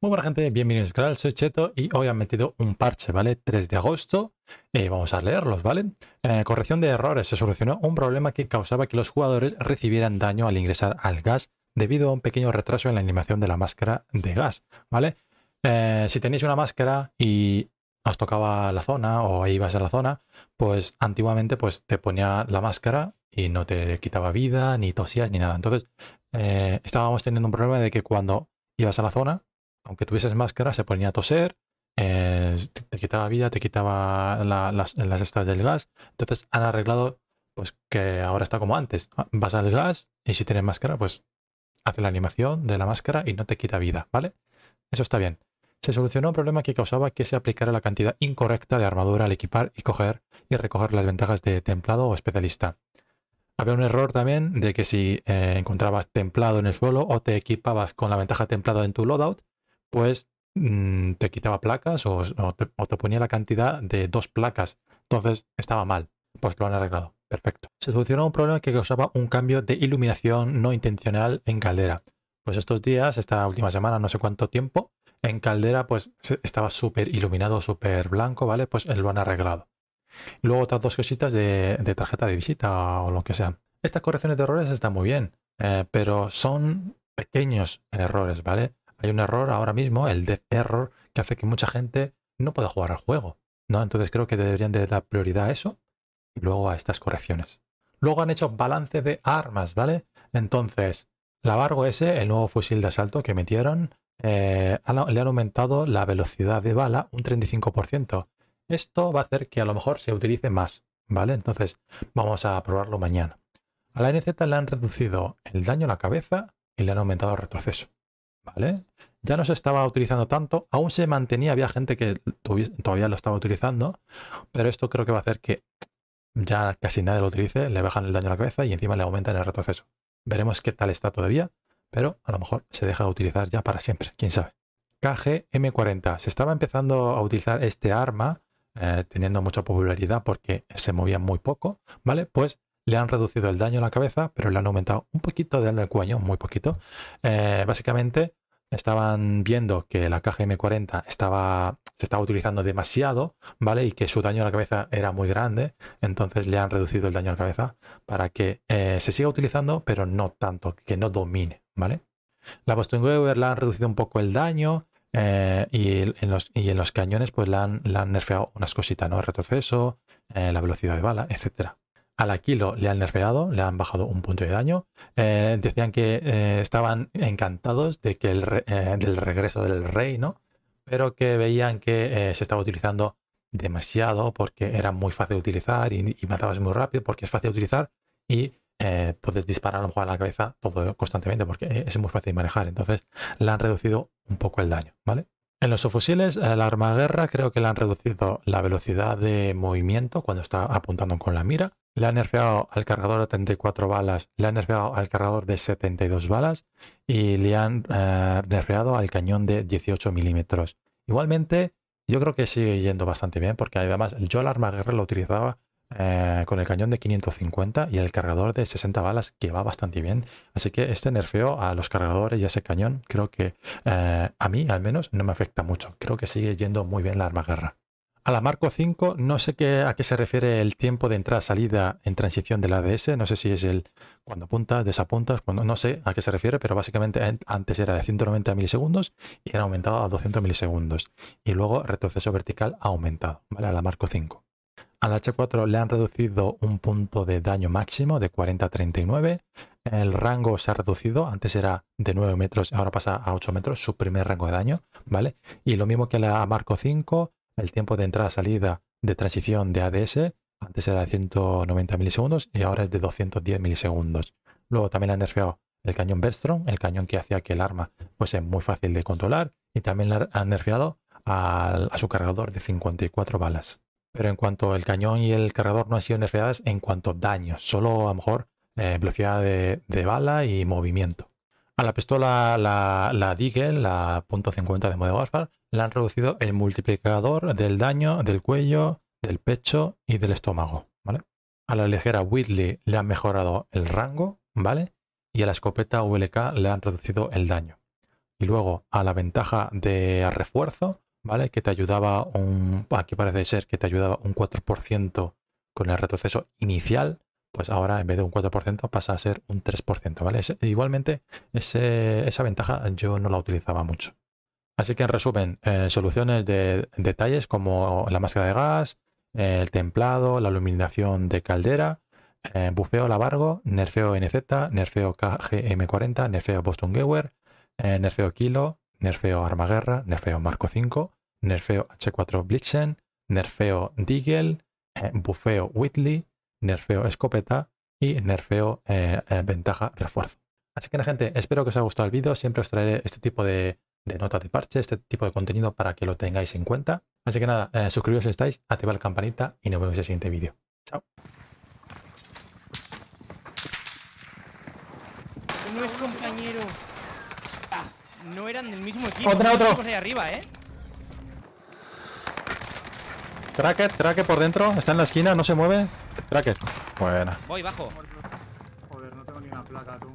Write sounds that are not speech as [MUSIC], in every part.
Muy buena gente, bienvenidos al canal, soy Cheto y hoy han metido un parche, ¿vale? 3 de agosto, eh, vamos a leerlos, ¿vale? Eh, corrección de errores, se solucionó un problema que causaba que los jugadores recibieran daño al ingresar al gas debido a un pequeño retraso en la animación de la máscara de gas, ¿vale? Eh, si tenéis una máscara y os tocaba la zona o ibas a la zona, pues antiguamente pues te ponía la máscara y no te quitaba vida, ni tosías, ni nada. Entonces eh, estábamos teniendo un problema de que cuando ibas a la zona aunque tuvieses máscara, se ponía a toser, eh, te, quitaba vida, te quitaba las, las estas del gas. Entonces han arreglado pues que ahora está como antes. Ah, vas al gas y si tienes máscara, pues hace la animación de la máscara y no te quita vida, ¿vale? Eso está bien. Se solucionó un problema que causaba que se aplicara la cantidad incorrecta de armadura al equipar y coger y recoger las ventajas de templado o especialista. Había un error también de que si eh, encontrabas templado en el suelo o te equipabas con la ventaja templado en tu loadout, pues mm, te quitaba placas o, te, ponía la cantidad de dos placas. Entonces estaba mal. Pues lo han arreglado. Perfecto. Se solucionó un problema que causaba un cambio de iluminación no intencional en Caldera. Pues estos días, esta última semana, no sé cuánto tiempo, en Caldera pues estaba súper iluminado, súper blanco, ¿vale? Pues lo han arreglado. Luego otras dos cositas de, tarjeta de visita o lo que sea. Estas correcciones de errores están muy bien, eh, pero son pequeños errores, ¿vale? hay un error ahora mismo, el de error, que hace que mucha gente no pueda jugar al juego. ¿no? Entonces creo que deberían de dar prioridad a eso y luego a estas correcciones. Luego han hecho balance de armas, ¿vale? Entonces, la Vargo S, el nuevo fusil de asalto que metieron, eh, le han aumentado la velocidad de bala un 35%. Esto va a hacer que a lo mejor se utilice más, ¿vale? Entonces, vamos a probarlo mañana. A la NZ le han reducido el daño a la cabeza y le han aumentado el retroceso. Ya no se estaba utilizando tanto, aún se mantenía, había gente que todavía lo estaba utilizando, pero esto creo que va a hacer que ya casi nadie lo utilice, le bajan el daño a la cabeza y encima le aumentan el retroceso. Veremos qué tal está todavía, pero a lo mejor se deja de utilizar ya para siempre, quién sabe. m 40 Se estaba empezando a utilizar este arma, eh, teniendo mucha popularidad porque se movía muy poco, ¿vale? Pues le han reducido el daño a la cabeza, pero le han aumentado un poquito de daño cuello, muy poquito. Eh, básicamente estaban viendo que la caja M40 estaba, se estaba utilizando demasiado, ¿vale? Y que su daño a la cabeza era muy grande, entonces le han reducido el daño a la cabeza para que eh, se siga utilizando, pero no tanto, que no domine, ¿vale? La Boston Weaver le han reducido un poco el daño eh, y, en los, y, en los, cañones pues le han, nerfeado unas cositas, ¿no? El retroceso, eh, la velocidad de bala, etcétera, al Aquilo le han nerfeado, le han bajado un punto de daño. Eh, decían que eh, estaban encantados de que el eh, del regreso del rey, Pero que veían que se estaba utilizando demasiado porque era muy fácil de utilizar y, matabas muy rápido porque es fácil de utilizar y puedes disparar un juego a la cabeza todo constantemente porque es muy fácil de manejar. Entonces le han reducido un poco el daño, ¿vale? En los subfusiles, la guerra creo que le han reducido la velocidad de movimiento cuando está apuntando con la mira le han nerfeado al cargador de 34 balas, le han nerfeado al cargador de 72 balas y le han eh, nerfeado al cañón de 18 milímetros. Igualmente, yo creo que sigue yendo bastante bien porque además yo la arma guerra lo utilizaba eh, con el cañón de 550 y el cargador de 60 balas que va bastante bien. Así que este nerfeo a los cargadores y a ese cañón creo que eh, a mí al menos no me afecta mucho. Creo que sigue yendo muy bien la arma guerra. A la Marco 5, no sé qué, a qué se refiere el tiempo de entrada-salida en transición de la ADS. No sé si es el cuando apuntas, desapuntas, cuando no sé a qué se refiere, pero básicamente antes era de 190 milisegundos y era aumentado a 200 milisegundos. Y luego retroceso vertical ha aumentado, ¿vale? A la Marco 5. la H4 le han reducido un punto de daño máximo de 40 a 39. El rango se ha reducido, antes era de 9 metros, ahora pasa a 8 metros, su primer rango de daño, ¿vale? Y lo mismo que la Marco 5, el tiempo de entrada-salida de transición de ADS. Antes era de 190 milisegundos y ahora es de 210 milisegundos. Luego también han nerfeado el cañón Bergstrom, el cañón que hacía que el arma fuese muy fácil de controlar. Y también la han nerfeado a, su cargador de 54 balas. Pero en cuanto al cañón y el cargador no han sido nerfeadas en cuanto a daño, solo a lo mejor eh, velocidad de bala y movimiento. A la pistola, la, la Deagle, la .50 de modo Warfare le han reducido el multiplicador del daño del cuello, del pecho y del estómago, ¿vale? A la ligera Whitley le han mejorado el rango, ¿vale? Y a la escopeta VLK le han reducido el daño. Y luego a la ventaja de refuerzo, ¿vale? Que te ayudaba un... Aquí parece ser que te ayudaba un 4% con el retroceso inicial pues ahora en vez de un 4% pasa a ser un 3%, ¿vale? igualmente, esa ventaja yo no la utilizaba mucho. Así que en resumen, eh, soluciones de detalles como la máscara de gas, el templado, la iluminación de caldera, eh, bufeo lavargo, nerfeo NZ, nerfeo KGM40, nerfeo Boston Gower eh, nerfeo Kilo, nerfeo Armaguerra, nerfeo Marco 5, nerfeo H4 Blixen, nerfeo Deagle, bufeo Whitley, nerfeo escopeta y nerfeo eh, eh, ventaja refuerzo. Así que la gente, espero que os haya gustado el vídeo. Siempre os traeré este tipo de, de notas de parche, este tipo de contenido para que lo tengáis en cuenta. Así que nada, eh, suscribiros si estáis, activad la campanita y nos vemos en el siguiente vídeo. Chao. No ah, eran del mismo Tracket, tracket por dentro. Está en la esquina, no se mueve. Tracket. Buena. Voy, bajo. Joder, no tengo ni una placa, tú.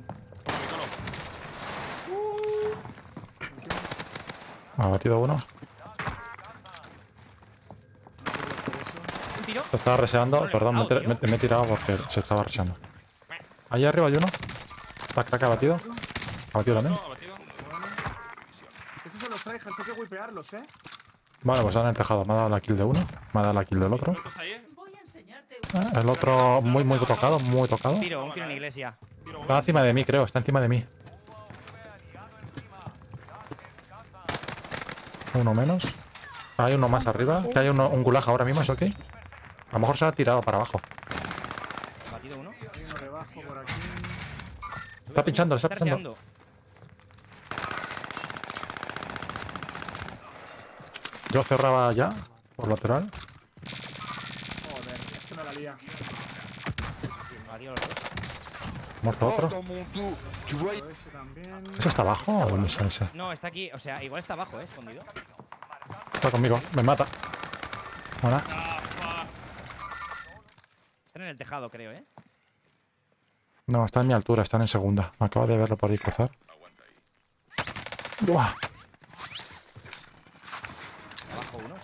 Ha batido uno. Se estaba reseando. Perdón, me, he tirado porque se estaba reseando. Ahí arriba hay uno. La crack ha batido. Ha batido también. Esos son los tryhards, hay que golpearlos, eh. Vale, pues han el Me ha dado la kill de uno, me ha dado la kill del otro. el otro muy, muy tocado, muy tocado. Está encima de mí, creo. Está encima de mí. Uno menos. Hay uno más arriba. Que hay un gulag ahora mismo, ¿eso qué? A lo mejor se ha tirado para abajo. Está pinchando, está pinchando. Yo cerraba ya, por lateral. Joder, esto no la lía. Muerto otro. ¿Eso está abajo o no es ese? No, está aquí, o sea, igual está abajo, ¿eh? Escondido. Está conmigo, me mata. Hola. Están en el tejado, creo, ¿eh? No, están en mi altura, están en segunda. Me acabo de verlo por ahí cruzar. Buah.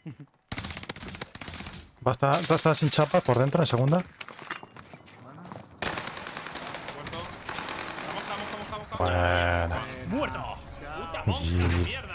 [LAUGHS] Va a, estar, sin chapa por dentro en segunda. Muerto. Vamos, vamos, vamos, vamos. Bueno. Muerto. Puta